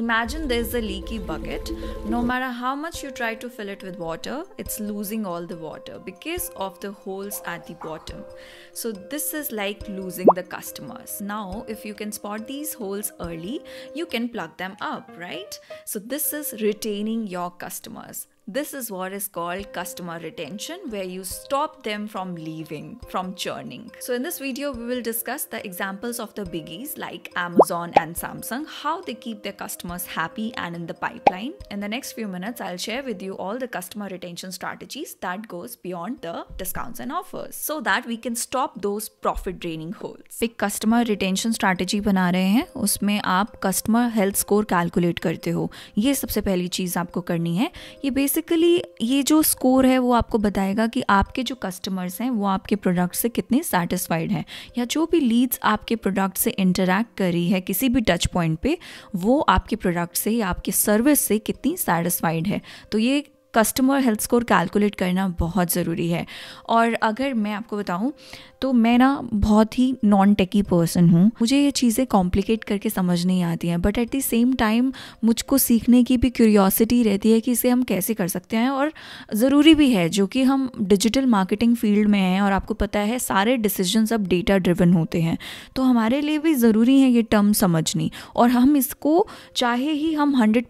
Imagine there's a leaky bucket. No matter how much you try to fill it with water, it's losing all the water because of the holes at the bottom. So, this is like losing the customers. Now, if you can spot these holes early, you can plug them up, right? So, this is retaining your customers. This is what is called customer retention, where you stop them from leaving, from churning. So, in this video, we will discuss the examples of the biggies like Amazon and Samsung, how they keep their customers happy and in the pipeline. In the next few minutes, I'll share with you all the customer retention strategies that goes beyond the discounts and offers so that we can stop those profit draining holes. Big customer retention strategy बना रहे हैं उसमें आप customer health score calculate करते हो ये सबसे पहली चीज़ आपको करनी है ये बेसिक बेसिकली ये जो स्कोर है वो आपको बताएगा कि आपके जो कस्टमर्स हैं वो आपके प्रोडक्ट से कितने सेटिस्फाइड हैं या जो भी लीड्स आपके प्रोडक्ट से इंटरेक्ट करी है किसी भी टच पॉइंट पे वो आपके प्रोडक्ट से या आपके सर्विस से कितनी सेटिस्फाइड है तो ये कस्टमर हेल्थ स्कोर कैलकुलेट करना बहुत ज़रूरी है और अगर मैं आपको बताऊं तो मैं ना बहुत ही नॉन टेकी पर्सन हूँ मुझे ये चीज़ें कॉम्प्लिकेट करके समझ नहीं आती हैं but at the same time मुझको सीखने की भी क्यूरियोसिटी रहती है कि इसे हम कैसे कर सकते हैं और ज़रूरी भी है जो कि हम डिजिटल मार्केटिंग फील्ड में हैं और आपको पता है सारे डिसीजन अब डेटा ड्रिवन होते हैं तो हमारे लिए भी ज़रूरी है ये टर्म समझनी और हम इसको चाहे ही हम हंड्रेड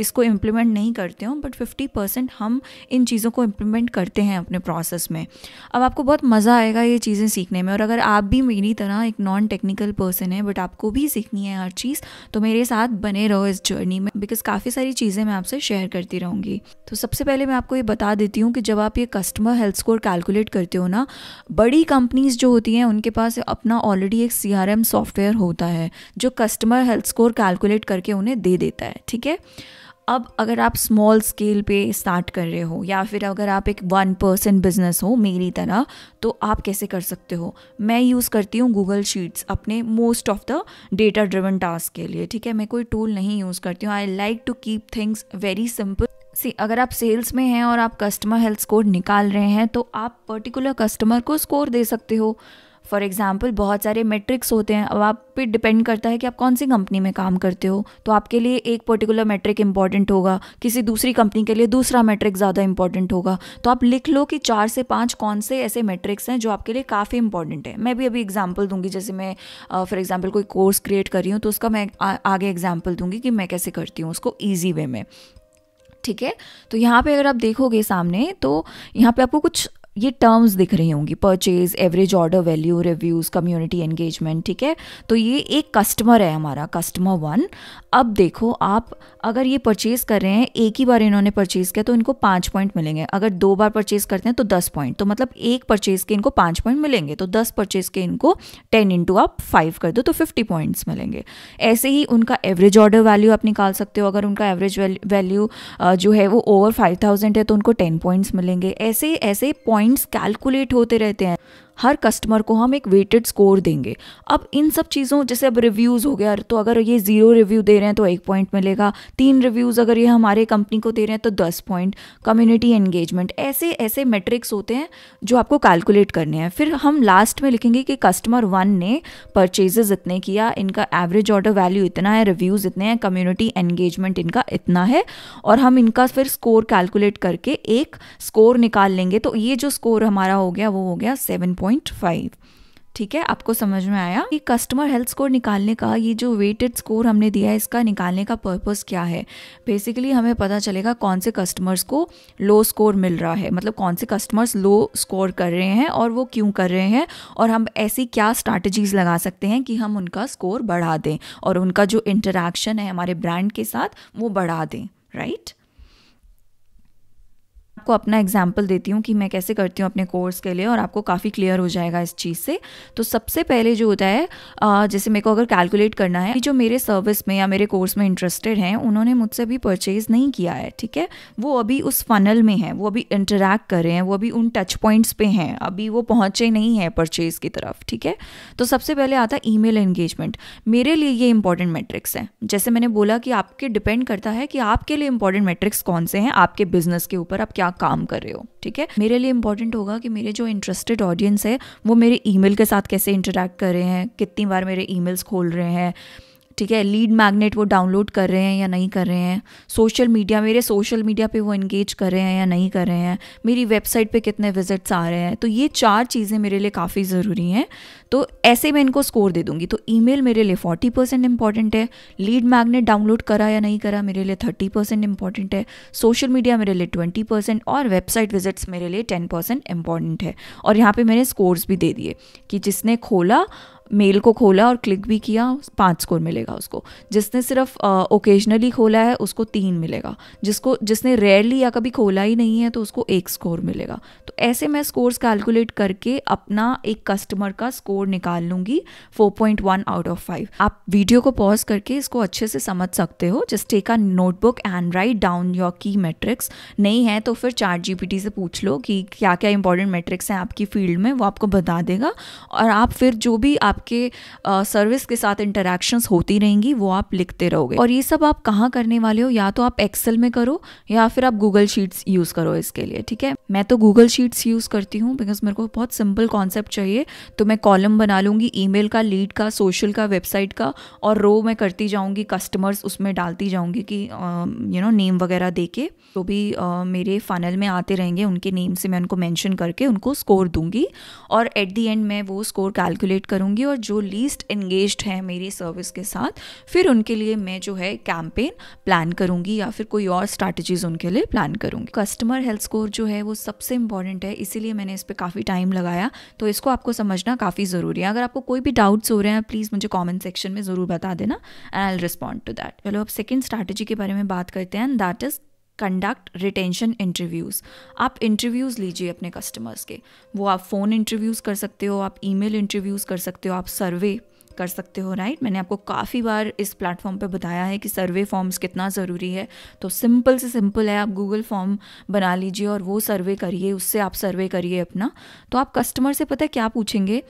इसको इम्प्लीमेंट नहीं करते हों बट फिफ्टी परसेंट हम इन चीज़ों को इम्प्लीमेंट करते हैं अपने प्रोसेस में अब आपको बहुत मज़ा आएगा ये चीज़ें सीखने में और अगर आप भी मेरी तरह एक नॉन टेक्निकल पर्सन है बट आपको भी सीखनी है हर चीज़ तो मेरे साथ बने रहो इस जर्नी में बिकॉज काफ़ी सारी चीज़ें मैं आपसे शेयर करती रहूँगी तो सबसे पहले मैं आपको ये बता देती हूँ कि जब आप ये कस्टमर हेल्थ स्कोर कैलकुलेट करते हो ना बड़ी कंपनीज़ जो होती हैं उनके पास अपना ऑलरेडी एक सी सॉफ्टवेयर होता है जो कस्टमर हेल्थ स्कोर कैलकुलेट करके उन्हें दे देता है ठीक है अब अगर आप स्मॉल स्केल पे स्टार्ट कर रहे हो या फिर अगर आप एक वन पर्सन बिजनेस हो मेरी तरह तो आप कैसे कर सकते हो मैं यूज़ करती हूँ गूगल शीट्स अपने most of the data driven task के लिए ठीक है मैं कोई टूल नहीं यूज़ करती हूँ I like to keep things very simple सी अगर आप सेल्स में हैं और आप कस्टमर हेल्थ स्कोर निकाल रहे हैं तो आप पर्टिकुलर कस्टमर को स्कोर दे सकते हो फॉर एग्ज़ाम्पल बहुत सारे मेट्रिक्स होते हैं अब आप पे डिपेंड करता है कि आप कौन सी कंपनी में काम करते हो तो आपके लिए एक पर्टिकुलर मेट्रिक इंपॉर्टेंट होगा किसी दूसरी कंपनी के लिए दूसरा मेट्रिक ज़्यादा इंपॉर्टेंट होगा तो आप लिख लो कि चार से पाँच कौन से ऐसे मेट्रिक्स हैं जो आपके लिए काफ़ी इंपॉर्टेंट है मैं भी अभी एग्जाम्पल दूंगी जैसे मैं फॉर एग्जाम्पल कोई कोर्स क्रिएट कर रही हूँ तो उसका मैं आगे एग्जाम्पल दूंगी कि मैं कैसे करती हूँ उसको ईजी वे में ठीक है तो यहाँ पे अगर आप देखोगे सामने तो यहाँ पे आपको कुछ ये टर्म्स दिख रही होंगी purchase average order value reviews community engagement ठीक है तो ये एक कस्टमर है हमारा कस्टमर वन अब देखो आप अगर ये परचेज़ कर रहे हैं एक ही बार इन्होंने परचेज़ किया तो इनको पाँच पॉइंट मिलेंगे अगर दो बार परचेज़ करते हैं तो दस पॉइंट तो मतलब एक परचेज़ के इनको पाँच पॉइंट मिलेंगे तो दस परचेज़ के इनको टेन इंटू आप फाइव कर दो तो फिफ्टी पॉइंट्स मिलेंगे ऐसे ही उनका एवरेज ऑर्डर वैल्यू आप निकाल सकते हो अगर उनका एवरेज वैल्यू जो है वो ओवर फाइव थाउजेंड है तो उनको टेन पॉइंट्स मिलेंगे ऐसे ऐसे पॉइंट्स कैलकुलेट होते रहते हैं हर कस्टमर को हम एक वेटेड स्कोर देंगे अब इन सब चीज़ों जैसे अब रिव्यूज़ हो गया तो अगर ये ज़ीरो रिव्यू दे रहे हैं तो एक पॉइंट मिलेगा तीन रिव्यूज़ अगर ये हमारे कंपनी को दे रहे हैं तो दस पॉइंट कम्युनिटी एंगेजमेंट ऐसे ऐसे मेट्रिक्स होते हैं जो आपको कैलकुलेट करने हैं फिर हम लास्ट में लिखेंगे कि कस्टमर वन ने परचेजेज इतने किया इनका एवरेज ऑर्डर वैल्यू इतना है रिव्यूज़ इतने हैं कम्युनिटी एंगेजमेंट इनका इतना है और हम इनका फिर स्कोर कैलकुलेट करके एक स्कोर निकाल लेंगे तो ये जो स्कोर हमारा हो गया वो हो गया सेवन ठीक है आपको समझ में आया कि कस्टमर हेल्थ स्कोर निकालने का ये जो वेटेड स्कोर हमने दिया है इसका निकालने का पर्पस क्या है बेसिकली हमें पता चलेगा कौन से कस्टमर्स को लो स्कोर मिल रहा है मतलब कौन से कस्टमर्स लो स्कोर कर रहे हैं और वो क्यों कर रहे हैं और हम ऐसी क्या स्ट्रैटेजीज लगा सकते हैं कि हम उनका स्कोर बढ़ा दें और उनका जो इंटरेक्शन है हमारे ब्रांड के साथ वो बढ़ा दें राइट आपको अपना एग्जाम्पल देती हूँ कि मैं कैसे करती हूँ अपने कोर्स के लिए और आपको काफ़ी क्लियर हो जाएगा इस चीज़ से तो सबसे पहले जो होता है जैसे मेरे को अगर कैलकुलेट करना है जो मेरे सर्विस में या मेरे कोर्स में इंटरेस्टेड हैं उन्होंने मुझसे अभी परचेज़ नहीं किया है ठीक है वो अभी उस फनल में है वो अभी इंटरेक्ट कर रहे हैं वो अभी उन टच पॉइंट्स पे हैं अभी वो पहुँचे नहीं है परचेज़ की तरफ ठीक है तो सबसे पहले आता है ई एंगेजमेंट मेरे लिए ये इंपॉर्टेंट मैट्रिक्स है जैसे मैंने बोला कि आपके डिपेंड करता है कि आपके लिए इंपॉर्टेंट मैट्रिक्स कौन से हैं आपके बिजनेस के ऊपर आप क्या काम कर रहे हो ठीक है मेरे लिए इंपॉर्टेंट होगा कि मेरे जो इंटरेस्टेड ऑडियंस है वो मेरे ईमेल के साथ कैसे इंटरेक्ट कर रहे हैं कितनी बार मेरे ईमेल्स खोल रहे हैं ठीक है लीड मैग्नेट वो डाउनलोड कर रहे हैं या नहीं कर रहे हैं सोशल मीडिया मेरे सोशल मीडिया पे वो इंगेज कर रहे हैं या नहीं कर रहे हैं मेरी वेबसाइट पे कितने विजिट्स आ रहे हैं तो ये चार चीज़ें मेरे लिए काफ़ी ज़रूरी हैं तो ऐसे मैं इनको स्कोर दे दूँगी तो ई मेरे लिए फोर्टी परसेंट इंपॉर्टेंट है लीड मैगनेट डाउनलोड करा या नहीं करा मेरे लिए थर्टी परसेंट इंपॉर्टेंट है सोशल मीडिया मेरे लिए ट्वेंटी परसेंट और वेबसाइट विजिट्स मेरे लिए टेन परसेंट इंपॉर्टेंट है और यहाँ पर मैंने स्कोर्स भी दे दिए कि जिसने खोला मेल को खोला और क्लिक भी किया पाँच स्कोर मिलेगा उसको जिसने सिर्फ ओकेजनली खोला है उसको तीन मिलेगा जिसको जिसने रेयरली या कभी खोला ही नहीं है तो उसको एक स्कोर मिलेगा तो ऐसे मैं स्कोर्स कैलकुलेट करके अपना एक कस्टमर का स्कोर निकाल लूँगी 4.1 आउट ऑफ 5 आप वीडियो को पॉज करके इसको अच्छे से समझ सकते हो just take a notebook and write down your key metrics नहीं है तो फिर चार जी से पूछ लो कि क्या क्या इंपॉर्टेंट मेट्रिक्स हैं आपकी फील्ड में वो आपको बता देगा और आप फिर जो भी आप आपके सर्विस के साथ इंटरेक्शन होती रहेंगी वो आप लिखते रहोगे और ये सब आप कहाँ करने वाले हो या तो आप एक्सेल में करो या फिर आप गूगल शीट्स यूज़ करो इसके लिए ठीक है मैं तो गूगल शीट्स यूज़ करती हूँ बिकॉज मेरे को बहुत सिंपल कॉन्सेप्ट चाहिए तो मैं कॉलम बना लूंगी ई का लीड का सोशल का वेबसाइट का और रो मैं करती जाऊँगी कस्टमर्स उसमें डालती जाऊंगी कि यू नो नेम वगैरह दे के तो भी मेरे फाइनल में आते रहेंगे उनके नेम से मैं उनको मैंशन करके उनको स्कोर दूंगी और एट दी एंड मैं वो स्कोर कैलकुलेट करूंगी और जो लीस्ट एंगेज हैं मेरी सर्विस के साथ फिर उनके लिए मैं जो है कैंपेन प्लान करूंगी या फिर कोई और स्ट्रैटेजीज उनके लिए प्लान करूंगी कस्टमर हेल्थ स्कोर जो है वो सबसे इंपॉर्टेंट है इसीलिए मैंने इस पर काफ़ी टाइम लगाया तो इसको आपको समझना काफ़ी ज़रूरी है अगर आपको कोई भी डाउट्स हो रहे हैं प्लीज़ मुझे कॉमेंट सेक्शन में ज़रूर बता देना and I respond to that चलो अब सेकेंड स्ट्रैटेजी के बारे में बात करते हैं that is conduct retention interviews आप इंटरव्यूज़ लीजिए अपने कस्टमर्स के वो आप फ़ोन इंटरव्यूज़ कर सकते हो आप ईमेल इंटरव्यूज़ कर सकते हो आप सर्वे कर सकते हो राइट मैंने आपको काफ़ी बार इस प्लेटफॉर्म पे बताया है कि सर्वे फॉर्म्स कितना ज़रूरी है तो सिंपल से सिंपल है आप गूगल फॉर्म बना लीजिए और वो सर्वे करिए उससे आप सर्वे करिए अपना तो आप कस्टमर से पता है क्या पूछेंगे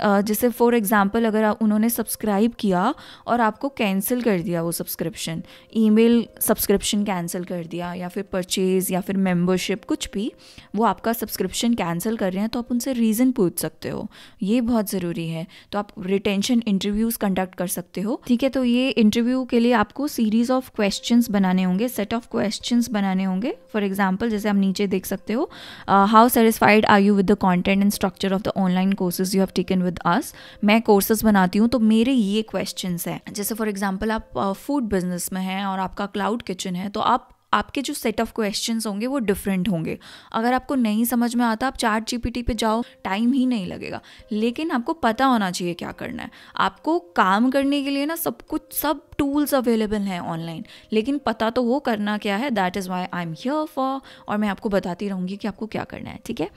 जैसे फॉर एग्ज़ाम्पल अगर आप उन्होंने सब्सक्राइब किया और आपको कैंसिल कर दिया वो सब्सक्रिप्शन ईमेल सब्सक्रिप्शन कैंसिल कर दिया या फिर परचेज़ या फिर मेंबरशिप कुछ भी वो आपका सब्सक्रिप्शन कैंसिल कर रहे हैं तो आप उनसे रीज़न पूछ सकते हो ये बहुत ज़रूरी है तो आप रिटेंशन इंटरव्यूज़ कंडक्ट कर सकते हो ठीक है तो ये इंटरव्यू के लिए आपको सीरीज़ ऑफ क्वेश्चन बनाने होंगे सेट ऑफ क्वेश्चन बनाने होंगे फॉर एग्जाम्पल जैसे आप नीचे देख सकते हो how satisfied are you with the content and structure of the online courses you have taken with us मैं कोर्सेज बनाती हूँ तो मेरे ये क्वेश्चन हैं जैसे फॉर एग्जाम्पल आप फूड uh, बिजनेस में हैं और आपका क्लाउड किचन है तो आप आपके जो सेट ऑफ क्वेश्चंस होंगे वो डिफरेंट होंगे अगर आपको नहीं समझ में आता आप चार जीपीटी पे जाओ टाइम ही नहीं लगेगा लेकिन आपको पता होना चाहिए क्या करना है आपको काम करने के लिए ना सब कुछ सब टूल्स अवेलेबल हैं ऑनलाइन लेकिन पता तो वो करना क्या है that is why I am here for और मैं आपको बताती रहूँगी कि आपको क्या करना है ठीक है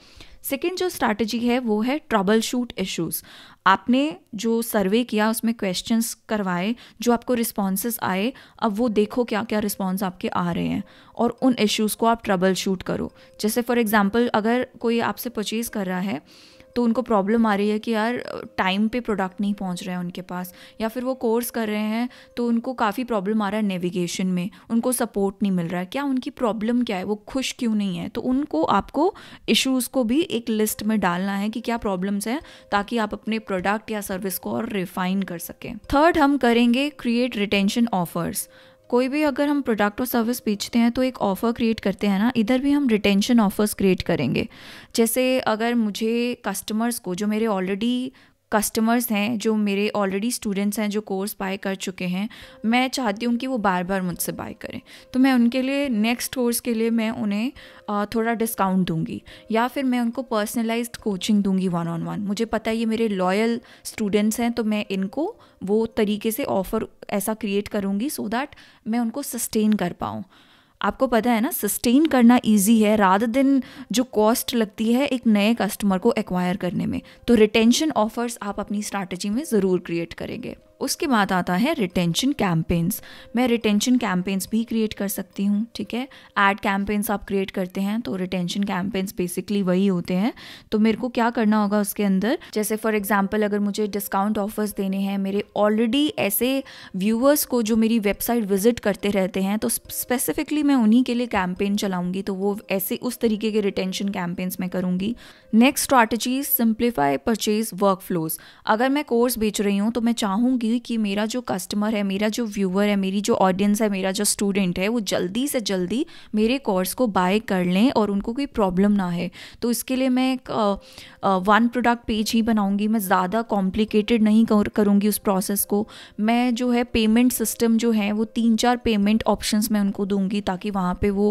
सेकेंड जो स्ट्रैटेजी है वो है ट्रबल शूट इश्यूज़ आपने जो सर्वे किया उसमें क्वेश्चंस करवाए जो आपको रिस्पॉन्सेज आए अब वो देखो क्या क्या रिस्पॉन्स आपके आ रहे हैं और उन इश्यूज़ को आप ट्रबल शूट करो जैसे फॉर एग्ज़ाम्पल अगर कोई आपसे परचेज़ कर रहा है तो उनको प्रॉब्लम आ रही है कि यार टाइम पे प्रोडक्ट नहीं पहुंच रहे हैं उनके पास या फिर वो कोर्स कर रहे हैं तो उनको काफ़ी प्रॉब्लम आ रहा है नेविगेशन में उनको सपोर्ट नहीं मिल रहा है क्या उनकी प्रॉब्लम क्या है वो खुश क्यों नहीं है तो उनको आपको इशूज़ को भी एक लिस्ट में डालना है कि क्या प्रॉब्लम्स हैं ताकि आप अपने प्रोडक्ट या सर्विस को और रिफाइन कर सकें थर्ड हम करेंगे क्रिएट रिटेंशन ऑफर्स कोई भी अगर हम प्रोडक्ट और सर्विस बेचते हैं तो एक ऑफ़र क्रिएट करते हैं ना इधर भी हम रिटेंशन ऑफ़र्स क्रिएट करेंगे जैसे अगर मुझे कस्टमर्स को जो मेरे ऑलरेडी कस्टमर्स हैं जो मेरे ऑलरेडी स्टूडेंट्स हैं जो कोर्स बाय कर चुके हैं मैं चाहती हूँ कि वो बार बार मुझसे बाय करें तो मैं उनके लिए नेक्स्ट कोर्स के लिए मैं उन्हें थोड़ा डिस्काउंट दूंगी या फिर मैं उनको पर्सनलाइज कोचिंग दूंगी वन ऑन वन मुझे पता है ये मेरे लॉयल स्टूडेंट्स हैं तो मैं इनको वो तरीके से ऑफ़र ऐसा क्रिएट करूँगी सो दैट मैं उनको सस्टेन कर पाऊँ आपको पता है ना सस्टेन करना ईजी है रात दिन जो कॉस्ट लगती है एक नए कस्टमर को एक्वायर करने में तो रिटेंशन ऑफर्स आप अपनी स्ट्रैटेजी में ज़रूर क्रिएट करेंगे उसके बाद आता है रिटेंशन कैंपेन्स मैं रिटेंशन कैंपेन्स भी क्रिएट कर सकती हूँ ठीक है एड कैंपेन्स आप क्रिएट करते हैं तो रिटेंशन कैंपेन्स बेसिकली वही होते हैं तो मेरे को क्या करना होगा उसके अंदर जैसे फॉर एग्जाम्पल अगर मुझे डिस्काउंट ऑफर्स देने हैं मेरे ऑलरेडी ऐसे व्यूअर्स को जो मेरी वेबसाइट विजिट करते रहते हैं तो स्पेसिफिकली मैं उन्हीं के लिए कैंपेन चलाऊंगी तो वो ऐसे उस तरीके के रिटेंशन कैंपेन्स मैं करूँगी next strategy simplify purchase workflows अगर मैं कोर्स बेच रही हूँ तो मैं चाहूँगी थी कि मेरा जो कस्टमर है मेरा जो व्यूअर है मेरी जो ऑडियंस है मेरा जो स्टूडेंट है वो जल्दी से जल्दी मेरे कोर्स को बाय कर लें और उनको कोई प्रॉब्लम ना है तो इसके लिए मैं एक वन प्रोडक्ट पेज ही बनाऊंगी मैं ज़्यादा कॉम्प्लिकेटेड नहीं करूँगी उस प्रोसेस को मैं जो है पेमेंट सिस्टम जो है वो तीन चार पेमेंट ऑप्शंस मैं उनको दूंगी ताकि वहाँ पे वो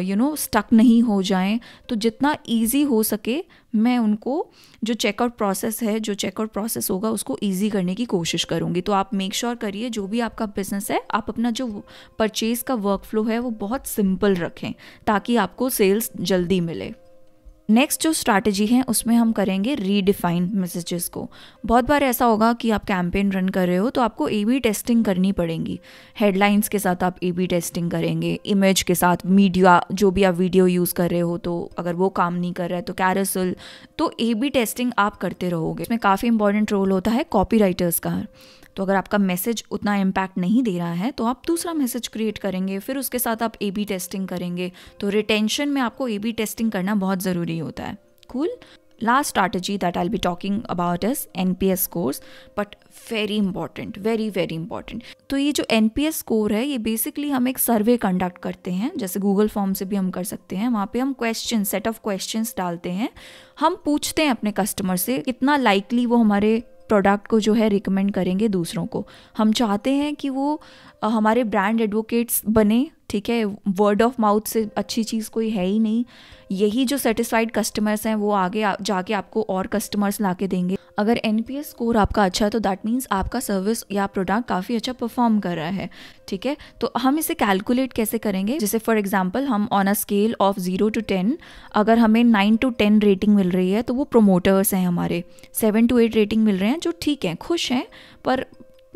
यू नो स्टक नहीं हो जाएं तो जितना ईजी हो सके मैं उनको जो चेकआउट प्रोसेस है जो चेकआउट प्रोसेस होगा उसको ईजी करने की कोशिश करूँगी तो आप मेक श्योर sure करिए जो भी आपका बिजनेस है आप अपना जो परचेज़ का वर्क फ्लो है वो बहुत सिंपल रखें ताकि आपको सेल्स जल्दी मिले नेक्स्ट जो स्ट्रैटेजी है उसमें हम करेंगे रीडिफाइन मैसेजेस को बहुत बार ऐसा होगा कि आप कैंपेन रन कर रहे हो तो आपको ए बी टेस्टिंग करनी पड़ेगी हेडलाइंस के साथ आप ए बी टेस्टिंग करेंगे इमेज के साथ मीडिया जो भी आप वीडियो यूज़ कर रहे हो तो अगर वो काम नहीं कर रहा है तो कैरसल तो ए बी टेस्टिंग आप करते रहोगे इसमें काफ़ी इंपॉर्टेंट रोल होता है कॉपी राइटर्स का तो अगर आपका मैसेज उतना इम्पैक्ट नहीं दे रहा है तो आप दूसरा मैसेज क्रिएट करेंगे फिर उसके साथ आप ए बी टेस्टिंग करेंगे तो रिटेंशन में आपको ए बी टेस्टिंग करना बहुत ज़रूरी होता है cool last that strategy be talking about S N P S scores but very important very very important तो ये जो एस स्कोर है ये बेसिकली हम एक सर्वे कंडक्ट करते हैं जैसे गूगल फॉर्म से भी हम कर सकते हैं वहाँ पर हम क्वेश्चन सेट ऑफ क्वेश्चन डालते हैं हम पूछते हैं अपने कस्टमर से कितना लाइकली वो हमारे प्रोडक्ट को जो है रिकमेंड करेंगे दूसरों को हम चाहते हैं कि वो हमारे ब्रांड एडवोकेट्स बने ठीक है वर्ड ऑफ माउथ से अच्छी चीज़ कोई है ही नहीं यही जो सेटिस्फाइड कस्टमर्स हैं वो आगे आ, जाके आपको और कस्टमर्स ला के देंगे अगर एन स्कोर आपका अच्छा है तो दैट मीन्स आपका सर्विस या प्रोडक्ट काफ़ी अच्छा परफॉर्म कर रहा है ठीक है तो हम इसे कैलकुलेट कैसे करेंगे जैसे फॉर एग्जाम्पल हम on a scale of zero to ten अगर हमें नाइन टू टेन रेटिंग मिल रही है तो वो प्रोमोटर्स हैं हमारे सेवन टू एट रेटिंग मिल रहे हैं जो ठीक हैं खुश हैं पर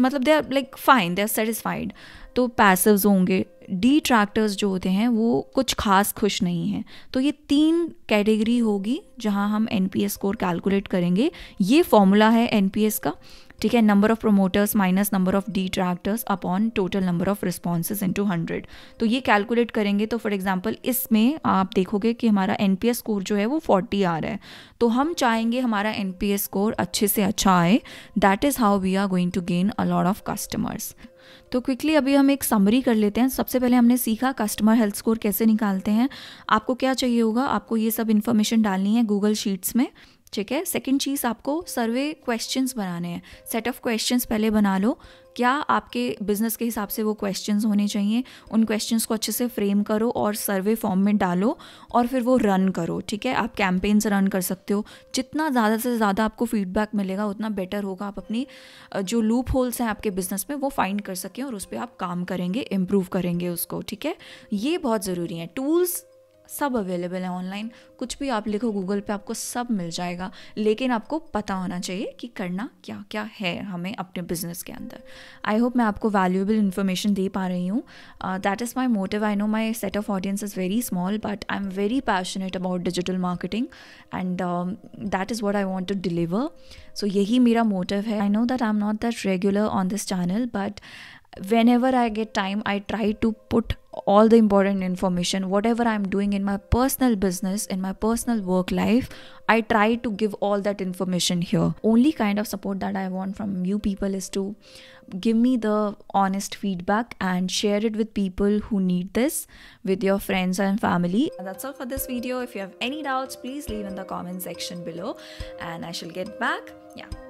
मतलब they are like fine they are satisfied तो पैसिव होंगे डी ट्रैक्टर्स जो होते हैं वो कुछ खास खुश नहीं हैं तो ये तीन कैटेगरी होगी जहां हम N P S score calculate करेंगे ये फॉर्मूला है एन पी एस का ठीक है number of promoters minus number of detractors upon total number of responses to hundred तो ये कैलकुलेट करेंगे तो फॉर एग्जाम्पल इसमें आप देखोगे कि हमारा एन पी एस स्कोर जो है वो फोर्टी आ रहा है तो हम चाहेंगे हमारा एन पी एस स्कोर अच्छे से अच्छा आए that is how we are going to gain a lot of customers तो क्विकली अभी हम एक समरी कर लेते हैं सबसे पहले हमने सीखा कस्टमर हेल्थ स्कोर कैसे निकालते हैं आपको क्या चाहिए होगा आपको ये सब इन्फॉर्मेशन डालनी है गूगल शीट्स में ठीक है सेकेंड चीज़ आपको सर्वे क्वेश्चंस बनाने हैं सेट ऑफ क्वेश्चंस पहले बना लो क्या आपके बिज़नेस के हिसाब से वो क्वेश्चन होने चाहिए उन क्वेश्चन को अच्छे से फ्रेम करो और सर्वे फॉर्म में डालो और फिर वो रन करो ठीक है आप कैंपेन्स रन कर सकते हो जितना ज़्यादा से ज़्यादा आपको फीडबैक मिलेगा उतना बेटर होगा आप अपनी जो लूप होल्स हैं आपके बिज़नेस में वो फाइंड कर सकें और उस पर आप काम करेंगे इम्प्रूव करेंगे उसको ठीक है ये बहुत ज़रूरी है टूल्स सब अवेलेबल है ऑनलाइन कुछ भी आप लिखो गूगल पे आपको सब मिल जाएगा लेकिन आपको पता होना चाहिए कि करना क्या क्या है हमें अपने बिजनेस के अंदर आई होप मैं आपको वैल्यूएबल इन्फॉर्मेशन दे पा रही हूँ that is my motive I know my set of audience is very small but I am very passionate about digital marketing and that is what I want to deliver so यही मेरा motive है I know that I am not that regular on this channel but whenever I get time, I try to put all the important information, whatever I'm doing in my personal business, in my personal work life, I try to give all that information here. Only kind of support that I want from you people is to give me the honest feedback and share it with people who need this, with your friends and family. That's all for this video. If you have any doubts, please leave in the comment section below and I shall get back. Yeah.